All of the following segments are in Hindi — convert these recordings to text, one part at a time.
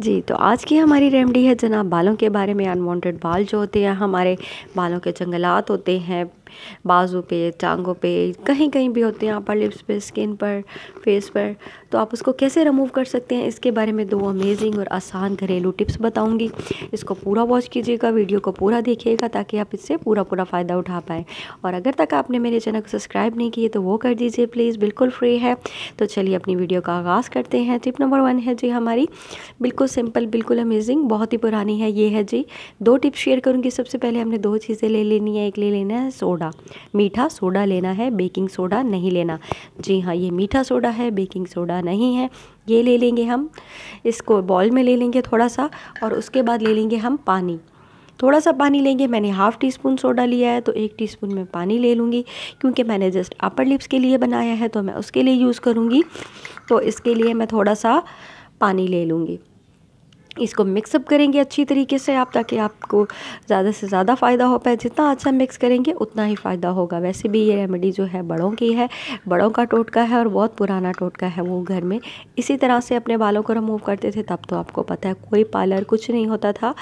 जी तो आज की हमारी रेमडी है जनाब बालों के बारे में अनवांटेड बाल जो होते हैं हमारे बालों के जंगलात होते हैं बाजू पे टांगों पे कहीं कहीं भी होते हैं आप लिप्स पे स्किन पर फेस पर तो आप उसको कैसे रिमूव कर सकते हैं इसके बारे में दो अमेजिंग और आसान घरेलू टिप्स बताऊँगी इसको पूरा वॉच कीजिएगा वीडियो को पूरा देखिएगा ताकि आप इससे पूरा पूरा फ़ायदा उठा पाएँ और अगर तक आपने मेरे चैनल को सब्सक्राइब नहीं किए तो वो कर दीजिए प्लीज़ बिल्कुल फ्री है तो चलिए अपनी वीडियो का आगाज़ करते हैं टिप नंबर वन है जी हमारी बिल्कुल सिंपल बिल्कुल अमेजिंग बहुत ही पुरानी है ये है जी दो टिप्स शेयर करूँगी सबसे पहले हमने दो चीज़ें ले लेनी है एक ले लेना है सोडा सोडा मीठा सोडा लेना है बेकिंग सोडा नहीं लेना जी हाँ ये मीठा सोडा है बेकिंग सोडा नहीं है ये ले लेंगे हम इसको बॉल में ले लेंगे थोड़ा सा और उसके बाद ले लेंगे हम पानी थोड़ा सा पानी लेंगे मैंने हाफ़ टी स्पून सोडा लिया है तो एक टी स्पून पानी ले लूँगी क्योंकि मैंने जस्ट अपर लिप्स के लिए बनाया है तो मैं उसके लिए यूज़ करूँगी तो इसके लिए मैं थोड़ा सा पानी ले लूँगी इसको मिक्सअप करेंगे अच्छी तरीके से आप ताकि आपको ज़्यादा से ज़्यादा फ़ायदा हो पाए जितना अच्छा मिक्स करेंगे उतना ही फ़ायदा होगा वैसे भी ये रेमेडी जो है बड़ों की है बड़ों का टोटका है और बहुत पुराना टोटका है वो घर में इसी तरह से अपने बालों को रिमूव करते थे तब तो आपको पता है कोई पार्लर कुछ नहीं होता था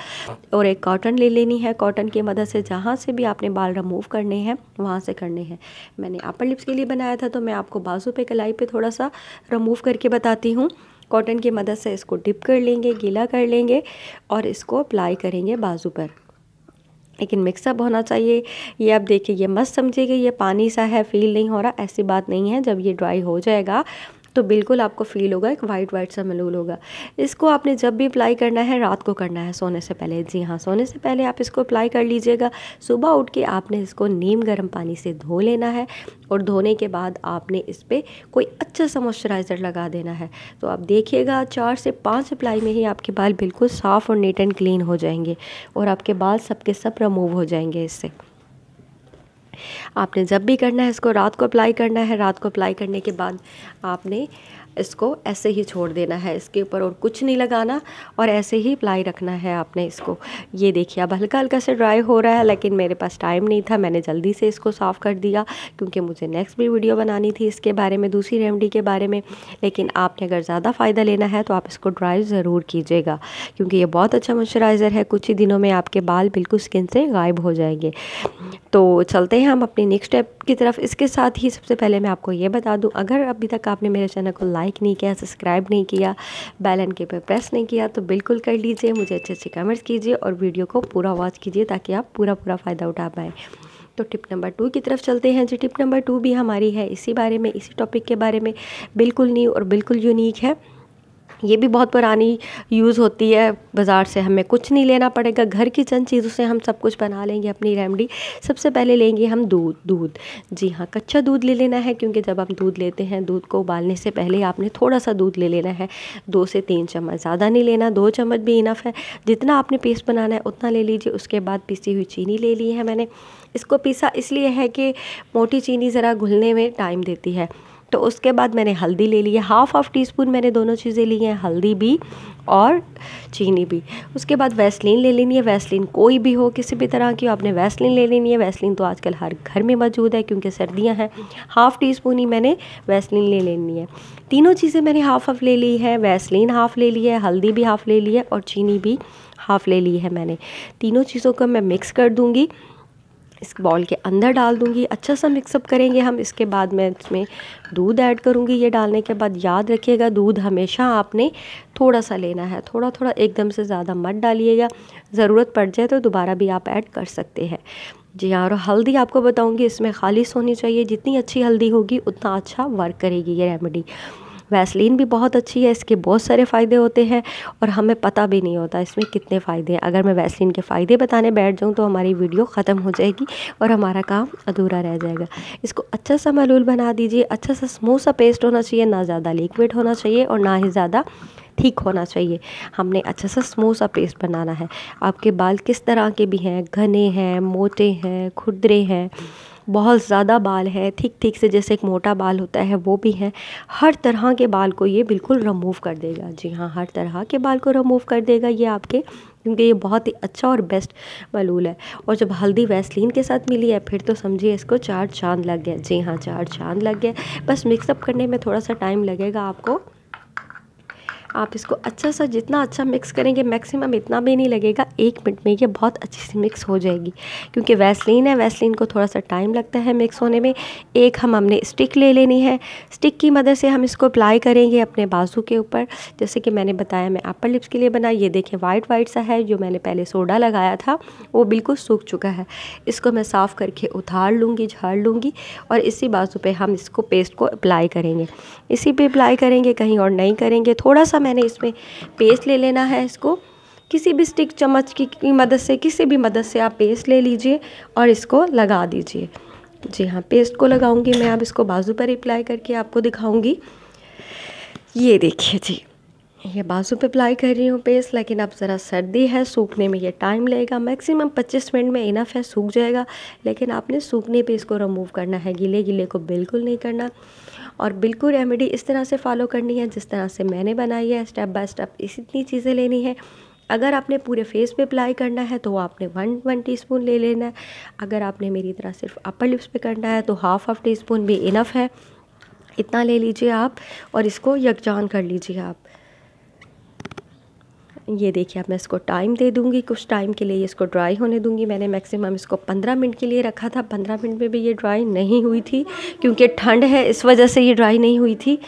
और एक कॉटन ले लेनी है कॉटन की मदद से जहाँ से भी आपने बाल रिमूव करने हैं वहाँ से करने हैं मैंने अपर लिप्स के लिए बनाया था तो मैं आपको बाजू पर कलाई पर थोड़ा सा रिमूव करके बताती हूँ कॉटन की मदद से इसको डिप कर लेंगे गीला कर लेंगे और इसको अप्लाई करेंगे बाजू पर लेकिन मिक्सअप होना चाहिए ये आप देखिए ये मस्त समझिए ये पानी सा है फील नहीं हो रहा ऐसी बात नहीं है जब ये ड्राई हो जाएगा तो बिल्कुल आपको फील होगा एक वाइट वाइट सा मलूल होगा इसको आपने जब भी अप्लाई करना है रात को करना है सोने से पहले जी हाँ सोने से पहले आप इसको अप्लाई कर लीजिएगा सुबह उठ के आपने इसको नीम गर्म पानी से धो लेना है और धोने के बाद आपने इस पर कोई अच्छा सा मॉइस्चराइज़र लगा देना है तो आप देखिएगा चार से पाँच अप्लाई में ही आपके बाल बिल्कुल साफ़ और नीट एंड क्लीन हो जाएंगे और आपके बाल सबके सब रिमूव हो जाएंगे इससे आपने जब भी करना है इसको रात को अप्लाई करना है रात को अप्लाई करने के बाद आपने इसको ऐसे ही छोड़ देना है इसके ऊपर और कुछ नहीं लगाना और ऐसे ही अप्लाई रखना है आपने इसको ये देखिए अब हल्का हल्का से ड्राई हो रहा है लेकिन मेरे पास टाइम नहीं था मैंने जल्दी से इसको साफ़ कर दिया क्योंकि मुझे नेक्स्ट भी वीडियो बनानी थी इसके बारे में दूसरी रेमडी के बारे में लेकिन आपने अगर ज़्यादा फ़ायदा लेना है तो आप इसको ड्राई ज़रूर कीजिएगा क्योंकि ये बहुत अच्छा मॉइस्चराइज़र है कुछ ही दिनों में आपके बाल बिल्कुल स्किन से गायब हो जाएंगे तो चलते हैं हम अपनी नेक्स्ट स्टेप की तरफ इसके साथ ही सबसे पहले मैं आपको ये बता दूँ अगर अभी तक आपने मेरे चैनल को लाइक लाइक नहीं किया सब्सक्राइब नहीं किया बेल आइकन पे प्रेस नहीं किया तो बिल्कुल कर लीजिए मुझे अच्छे अच्छे कमेंट्स कीजिए और वीडियो को पूरा वॉच कीजिए ताकि आप पूरा पूरा फ़ायदा उठा पाएँ तो टिप नंबर टू की तरफ चलते हैं जी टिप नंबर टू भी हमारी है इसी बारे में इसी टॉपिक के बारे में बिल्कुल न्यू और बिल्कुल यूनिक है ये भी बहुत पुरानी यूज़ होती है बाज़ार से हमें कुछ नहीं लेना पड़ेगा घर की चंद चीज़ों से हम सब कुछ बना लेंगे अपनी रेमडी सबसे पहले लेंगे हम दूध दूध जी हाँ कच्चा दूध ले लेना है क्योंकि जब हम दूध लेते हैं दूध को उबालने से पहले आपने थोड़ा सा दूध ले लेना है दो से तीन चम्मच ज़्यादा नहीं लेना दो चम्मच भी इनफ है जितना आपने पेस्ट बनाना है उतना ले लीजिए उसके बाद पीसी हुई चीनी ले ली है मैंने इसको पीसा इसलिए है कि मोटी चीनी ज़रा घुलने में टाइम देती है तो उसके बाद मैंने हल्दी ले ली है हाफ हाफ टी स्पून मैंने दोनों चीज़ें ली हैं हल्दी भी और चीनी भी उसके बाद वैसलिन ले लेनी है वैसलिन कोई भी हो किसी भी तरह की आपने वैसलिन ले लेनी है वैसलिन तो आजकल हर घर में मौजूद है क्योंकि सर्दियां हैं हाफ़ टी स्पून ही मैंने वैसलिन ले लेनी है तीनों चीज़ें मैंने हाफ हाफ ले ली है वैसलिन हाफ़ ले ली है हल्दी भी हाफ़ ले ली है और चीनी भी हाफ़ ले ली है मैंने तीनों चीज़ों को मैं मिक्स कर दूँगी इस बॉल के अंदर डाल दूंगी अच्छा सा मिक्सअप करेंगे हम इसके बाद मैं इसमें दूध ऐड करूंगी ये डालने के बाद याद रखिएगा दूध हमेशा आपने थोड़ा सा लेना है थोड़ा थोड़ा एकदम से ज़्यादा मत डालिएगा ज़रूरत पड़ जाए तो दोबारा भी आप ऐड कर सकते हैं जी हाँ और हल्दी आपको बताऊँगी इसमें खालिश होनी चाहिए जितनी अच्छी हल्दी होगी उतना अच्छा वर्क करेगी ये रेमेडी वैसलीन भी बहुत अच्छी है इसके बहुत सारे फ़ायदे होते हैं और हमें पता भी नहीं होता इसमें कितने फ़ायदे हैं अगर मैं वैसलीन के फ़ायदे बताने बैठ जाऊँ तो हमारी वीडियो ख़त्म हो जाएगी और हमारा काम अधूरा रह जाएगा इसको अच्छा सा मलूल बना दीजिए अच्छा सा स्मूथ सा पेस्ट होना चाहिए ना ज़्यादा लिक्विड होना चाहिए और ना ही ज़्यादा ठीक होना चाहिए हमने अच्छा सा स्मूथ सा पेस्ट बनाना है आपके बाल किस तरह के भी हैं घने हैं मोटे हैं खुदरे हैं बहुत ज़्यादा बाल है ठीक ठीक से जैसे एक मोटा बाल होता है वो भी है हर तरह के बाल को ये बिल्कुल रमूव कर देगा जी हाँ हर तरह के बाल को रमूव कर देगा ये आपके क्योंकि ये बहुत ही अच्छा और बेस्ट मलूल है और जब हल्दी वैसलीन के साथ मिली है फिर तो समझिए इसको चार चांद लग गया जी हाँ चार चांद लग गया बस मिक्सअप करने में थोड़ा सा टाइम लगेगा आपको आप इसको अच्छा सा जितना अच्छा मिक्स करेंगे मैक्सिमम इतना भी नहीं लगेगा एक मिनट में ये बहुत अच्छे से मिक्स हो जाएगी क्योंकि वैसलिन है वैसलिन को थोड़ा सा टाइम लगता है मिक्स होने में एक हम हमने स्टिक ले लेनी है स्टिक की मदद से हम इसको अप्लाई करेंगे अपने बाजू के ऊपर जैसे कि मैंने बताया मैं अपर लिप्स के लिए बनाई ये देखें वाइट वाइट सा है जो मैंने पहले सोडा लगाया था वो बिल्कुल सूख चुका है इसको मैं साफ़ करके उतार लूँगी झाड़ लूँगी और इसी बाजू पर हम इसको पेस्ट को अप्लाई करेंगे इसी पर अप्लाई करेंगे कहीं और नहीं करेंगे थोड़ा सा मैंने इसमें पेस्ट ले लेना है इसको किसी भी स्टिक चम्मच की मदद से किसी भी मदद से आप पेस्ट ले लीजिए और इसको लगा दीजिए जी हाँ पेस्ट को लगाऊंगी मैं अब इसको बाजू पर अप्लाई करके आपको दिखाऊंगी ये देखिए जी ये बाजू पर अप्लाई कर रही हूँ पेस्ट लेकिन अब ज़रा सर्दी है सूखने में ये टाइम लगेगा मैक्सिमम 25 मिनट में इनफ है सूख जाएगा लेकिन आपने सूखने पे इसको रिमूव करना है गीले गीले को बिल्कुल नहीं करना और बिल्कुल रेमेडी इस तरह से फॉलो करनी है जिस तरह से मैंने बनाई है स्टेप बाय स्टेप इतनी चीज़ें लेनी है अगर आपने पूरे फेस पे अप्लाई करना है तो आपने वन वन टीस्पून ले लेना है अगर आपने मेरी तरह सिर्फ अपर लिप्स पे करना है तो हाफ हाफ टी स्पून भी इनफ है इतना ले लीजिए आप और इसको यकजान कर लीजिए आप ये देखिए अब मैं इसको टाइम दे दूँगी कुछ टाइम के लिए इसको ड्राई होने दूँगी मैंने मैक्सिमम इसको पंद्रह मिनट के लिए रखा था पंद्रह मिनट में भी ये ड्राई नहीं हुई थी क्योंकि ठंड है इस वजह से ये ड्राई नहीं हुई थी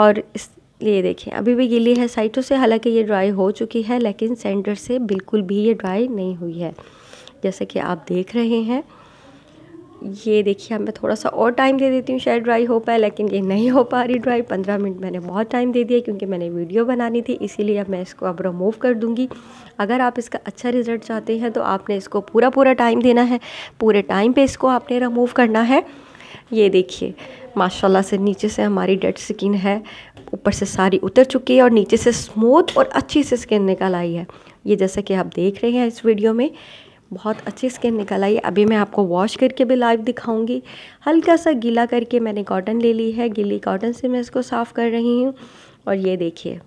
और इस ये देखिए अभी भी गिली है साइटों से हालांकि ये ड्राई हो चुकी है लेकिन सेंटर से बिल्कुल भी ये ड्राई नहीं हुई है जैसे कि आप देख रहे हैं ये देखिए मैं थोड़ा सा और टाइम दे देती हूँ शायद ड्राई हो पाए लेकिन ये नहीं हो पा रही ड्राई पंद्रह मिनट मैंने बहुत टाइम दे दिया क्योंकि मैंने वीडियो बनानी थी इसीलिए अब मैं इसको अब रिमूव कर दूँगी अगर आप इसका अच्छा रिज़ल्ट चाहते हैं तो आपने इसको पूरा पूरा टाइम देना है पूरे टाइम पर इसको आपने रिमूव करना है ये देखिए माशाल्लाह से नीचे से हमारी डेड स्किन है ऊपर से सारी उतर चुकी है और नीचे से स्मूथ और अच्छी से स्किन निकल आई है ये जैसा कि आप देख रहे हैं इस वीडियो में बहुत अच्छी स्किन निकल आई अभी मैं आपको वॉश करके भी लाइव दिखाऊंगी हल्का सा गीला करके मैंने कॉटन ले ली है गीली कॉटन से मैं इसको साफ़ कर रही हूँ और ये देखिए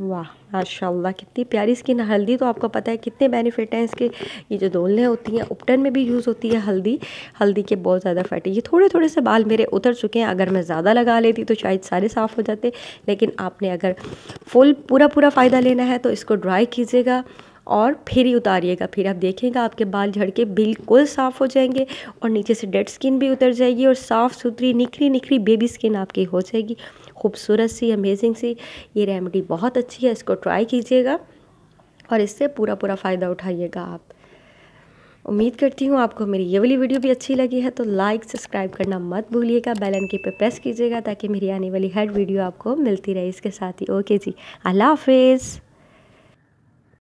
वाह माशा कितनी प्यारी स्किन हल्दी तो आपको पता है कितने बेनिफिट हैं इसके ये जो दोलने होती हैं उपटन में भी यूज़ होती है हल्दी हल्दी के बहुत ज़्यादा है ये थोड़े थोड़े से बाल मेरे उतर चुके हैं अगर मैं ज़्यादा लगा लेती तो शायद सारे साफ़ हो जाते लेकिन आपने अगर फुल पूरा पूरा फ़ायदा लेना है तो इसको ड्राई कीजिएगा और फिर ही उतारिएगा फिर आप देखेंगे आपके बाल झड़ के बिल्कुल साफ़ हो जाएंगे और नीचे से डेड स्किन भी उतर जाएगी और साफ़ सुथरी निखरी निखरी बेबी स्किन आपकी हो जाएगी खूबसूरत सी अमेजिंग सी ये रेमेडी बहुत अच्छी है इसको ट्राई कीजिएगा और इससे पूरा पूरा फ़ायदा उठाइएगा आप उम्मीद करती हूँ आपको मेरी ये वाली वीडियो भी अच्छी लगी है तो लाइक सब्सक्राइब करना मत भूलिएगा बेल आइकन पे प्रेस कीजिएगा ताकि मेरी आने वाली हर वीडियो आपको मिलती रहे इसके साथ ही ओके जी अल्लाह हाफिज़